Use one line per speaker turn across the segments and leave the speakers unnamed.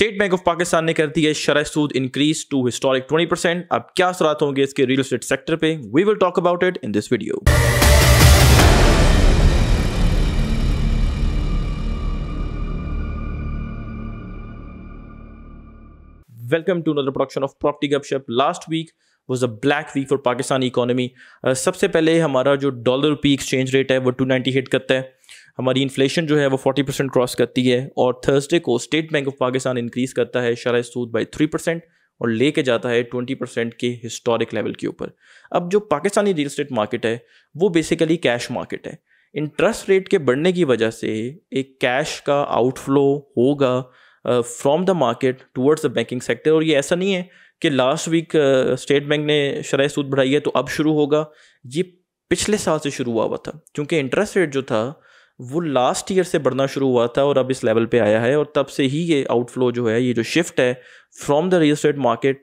state Bank of Pakistan ने कर दी है शरह सूद इंक्रीज टू हिस्टोरिक 20 परसेंट अब क्या असरात होंगे इसके रियल स्टेट सेक्टर पे we will talk about it in this video welcome to another production of property Gupshup last week was a black week for Pakistani economy सबसे पहले हमारा जो डॉलर रुपी एक्सचेंज रेट है वो 290 हिट करता है हमारी इन्फ्लेशन जो है वो 40 परसेंट क्रॉस करती है और थर्सडे को State Bank of Pakistan increase करता है शराय सूद बाई थ्री परसेंट और लेके जाता है ट्वेंटी परसेंट के हिस्टोरिक लेवल के ऊपर अब जो पाकिस्तानी रियल स्टेट मार्केट है वो बेसिकली कैश मार्केट है इंटरेस्ट रेट के बढ़ने की वजह से एक कैश का आउटफ्लो होगा from the market towards the banking sector और ये ऐसा नहीं है कि लास्ट वीक स्टेट बैंक ने शराय सूद बढ़ाई है तो अब शुरू होगा ये पिछले साल से शुरू हुआ हुआ था क्योंकि इंटरेस्ट रेट जो था वो लास्ट ईयर से बढ़ना शुरू हुआ था और अब इस लेवल पे आया है और तब से ही ये आउटफ्लो जो है ये जो शिफ्ट है from the real estate market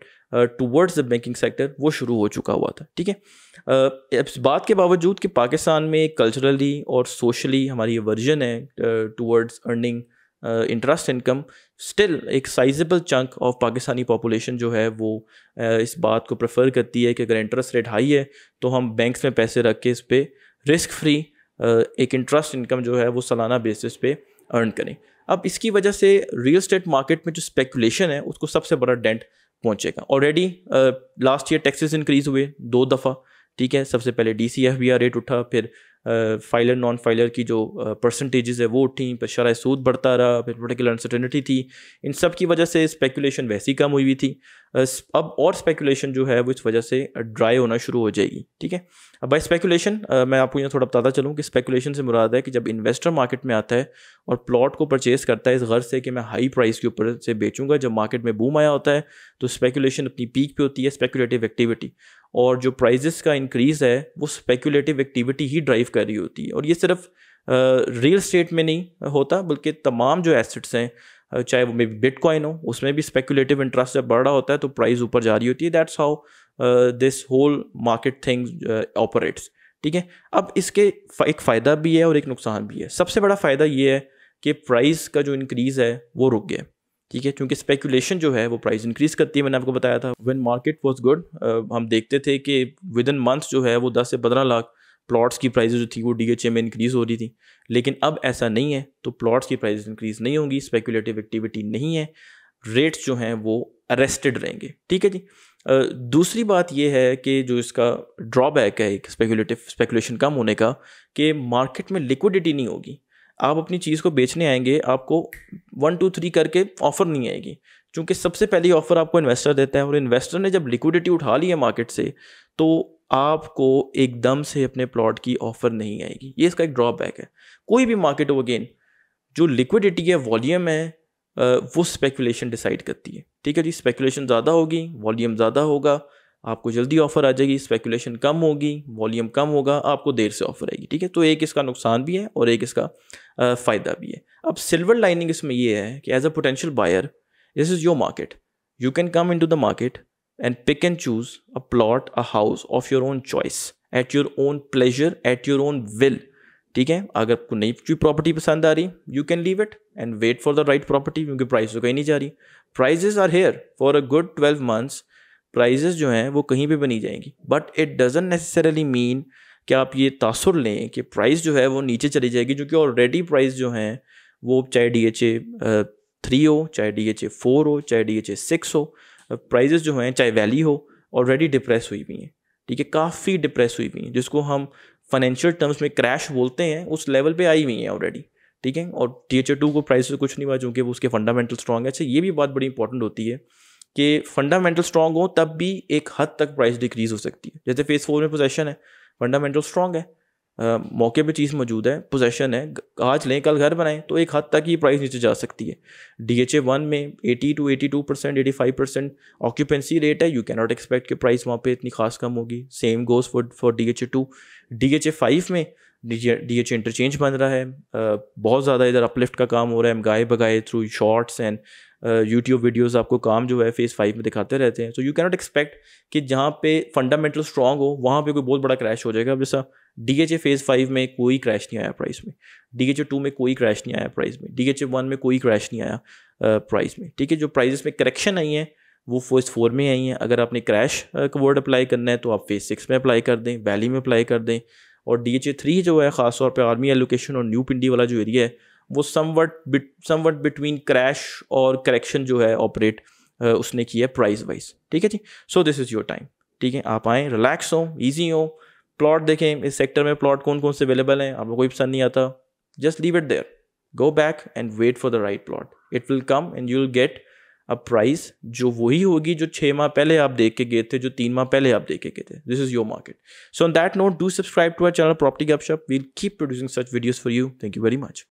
towards the banking sector वो शुरू हो चुका हुआ था ठीक है uh, इस बात के बावजूद कि पाकिस्तान में कल्चरली और सोशली हमारी वर्जन है towards earning interest income still एक sizeable chunk of Pakistani population जो है वो uh, इस बात को प्रेफर करती है कि अगर इंटरेस्ट रेट हाई है तो हम बैंक्स में पैसे रख के इस पर रिस्क फ्री एक इंटरेस्ट इनकम जो है वो सालाना बेसिस पे अर्न करें अब इसकी वजह से रियल स्टेट मार्केट में जो स्पेकुलेशन है उसको सबसे बड़ा डेंट पहुंचेगा already last year taxes increase हुए दो दफ़ा ठीक है सबसे पहले D C F B R rate उठा फिर फाइलर नॉन फाइलर की जो परसेंटेजेस है वो उठी पर शराय सूद बढ़ता रहा फिर पोलिटिकल अनसर्टेनिटी थी इन सब की वजह से स्पेकुलेशन वैसी कम हुई हुई थी अब और स्पेकुलेशन जो है वो इस वजह से ड्राई होना शुरू हो जाएगी ठीक है अब बाई स्पेकुलेशन मैं आपको यहाँ थोड़ा बताता चलूँ कि स्पेकुलेशन से मुराद है कि जब इन्वेस्टर मार्केट में आता है और प्लॉट को परचेज करता है इस गर्ज से कि मैं हाई प्राइस के ऊपर से बेचूंगा जब मार्केट में बूम आया होता है तो स्पेकुलेशन अपनी पीक पे होती है स्पेकुलेटिव एक्टिविटी और जो प्राइजेस का इंक्रीज़ है वो स्पेकुलेटिव एक्टिविटी ही ड्राइव कर रही होती है और ये सिर्फ रियल स्टेट में नहीं होता बल्कि तमाम जो एसेट्स हैं चाहे वो मे बी बिटकॉइन हो उसमें भी स्पेकुलेटिव इंटरेस्ट जब बढ़ रहा होता है तो प्राइस ऊपर जा रही होती है that's how this whole market thing operates ठीक है अब इसके एक फ़ायदा भी है और एक नुकसान भी है सबसे बड़ा फ़ायदा ये है कि प्राइस का जो इंक्रीज़ है वो रुक गया ठीक है क्योंकि स्पेकुलेशन जो है वो प्राइस इंक्रीज करती है मैंने आपको बताया था व्हेन मार्केट वाज गुड हम देखते थे कि विद इन मंथ जो है वो 10 से 15 लाख प्लॉट्स की प्राइजेज जो थी वो डीएचए में इंक्रीज़ हो रही थी लेकिन अब ऐसा नहीं है तो प्लॉट्स की प्राइजेज इंक्रीज़ नहीं होंगी स्पेकुलेटिव एक्टिविटी नहीं है रेट्स जो हैं वो अरेस्टेड रहेंगे ठीक है जी दूसरी बात यह है कि जो इसका ड्रॉबैक है एक स्पेकुलेटिव स्पेकुलेशन कम होने का कि मार्केट में लिक्विडिटी नहीं होगी आप अपनी चीज़ को बेचने आएंगे आपको वन टू थ्री करके ऑफ़र नहीं आएगी क्योंकि सबसे पहली ऑफ़र आपको इन्वेस्टर देता है और इन्वेस्टर ने जब लिक्विडिटी उठा ली है मार्केट से तो आपको एकदम से अपने प्लॉट की ऑफ़र नहीं आएगी ये इसका एक ड्रॉबैक है कोई भी मार्केट हो अगेन जो लिक्विडिटी है वॉल्यूम है वो स्पेकुलेशन डिसाइड करती है ठीक है जी स्पेकुलेशन ज़्यादा होगी वॉल्यूम ज़्यादा होगा आपको जल्दी ऑफर आ जाएगी स्पेकुलेशन कम होगी वॉल्यूम कम होगा आपको देर से ऑफर आएगी ठीक है तो एक इसका नुकसान भी है और एक इसका फ़ायदा भी है अब सिल्वर लाइनिंग इसमें यह है कि as a potential buyer this is your market you can come into the market and pick and choose a plot a house of your own choice at your own pleasure at your own will ठीक है अगर आपको नई कोई property पसंद आ रही you can leave it and wait for the right property क्योंकि प्राइस तो कहीं नहीं जा रही prices are here for a good twelve months prices जो हैं वो कहीं पर बनी जाएंगी but it doesn't necessarily mean कि आप ये तासर लें कि प्राइस जो है वो नीचे चली जाएगी जो कि ऑलरेडी प्राइस जो हैं वो चाहे डी एच ए थ्री हो चाहे डी एच ए फोर हो चाहे डी एच ए सिक्स हो प्राइजेज़ जो हैं चाहे वैली हो ऑलरेडी डिप्रेस हुई हुई हैं ठीक है काफ़ी डिप्रेस हुई हुई हैं जिसको हम फाइनेंशियल टर्म्स में क्रैश बोलते हैं उस लेवल पे आई हुई हैं ऑलरेडी ठीक है और टी एच ए टू को प्राइस से कुछ नहीं हुआ चूँकि वो उसके फंडामेंटल स्ट्रॉग है अच्छा ये भी बात बड़ी इंपॉर्टेंट होती है कि फंडामेंटल स्ट्रांग हो तब भी एक हद तक प्राइस डिक्रीज हो सकती है जैसे फेस फोर में पोजेशन है फंडामेंटल स्ट्रांग है आ, मौके पे चीज़ मौजूद है पोजेशन है आज लें कल घर बनाएं तो एक हद तक ही प्राइस नीचे जा सकती है डी एच ए वन में eighty two eighty two percent eighty five percent occupancy rate है यू कैन नॉट एक्सपेक्ट कि प्राइस वहाँ पे इतनी खास कम होगी same goes for for D H A two D H A five में डी एच ए इंटरचेंज बन रहा है बहुत ज़्यादा इधर अपलिफ्ट का काम हो रहा है गाय बगाए through shorts and YouTube videos आपको काम जो है फेज़ फाइव में दिखाते रहते हैं सो यू कैनॉट एक्सपेक्ट कि जहाँ पे फंडामेंटल स्ट्रॉग हो वहाँ पे कोई बहुत बड़ा क्रैश हो जाएगा अब जैसा D H A phase five में कोई क्रैश नहीं आया प्राइस में डी एच ए टू में कोई क्रैश नहीं आया प्राइस में डी एच ए वन में कोई क्रैश नहीं आया प्राइस में ठीक है जो प्राइजेस में करेक्शन आई है वो फेज़ फोर में आई हैं अगर आपने क्रैश का वर्ड अप्लाई करना है तो आप फेज़ सिक्स में अप्लाई कर दें वैली में अप्लाई कर दें और डी एच ए थ्री जो है ख़ासतौर पर आर्मी एलोकेशन और न्यू पिंडी वाला जो एरिया है वो समवट समवट बिटवीन क्रैश और करेक्शन जो है ऑपरेट उसने किया प्राइस वाइज ठीक है जी so this is your time ठीक है आप आएँ रिलैक्स हो ईजी हो प्लॉट देखें इस सेक्टर में प्लॉट कौन कौन से अवेलेबल हैं आपको कोई पसंद नहीं आता just leave it there go back and wait for the right plot it will come and you will get a price जो वही होगी जो छः माह पहले आप देख के गए थे जो तीन माह पहले आप देख के गए थे this is your market so on that note do subscribe to our channel property Gupshup we'll keep producing such videos for you thank you very much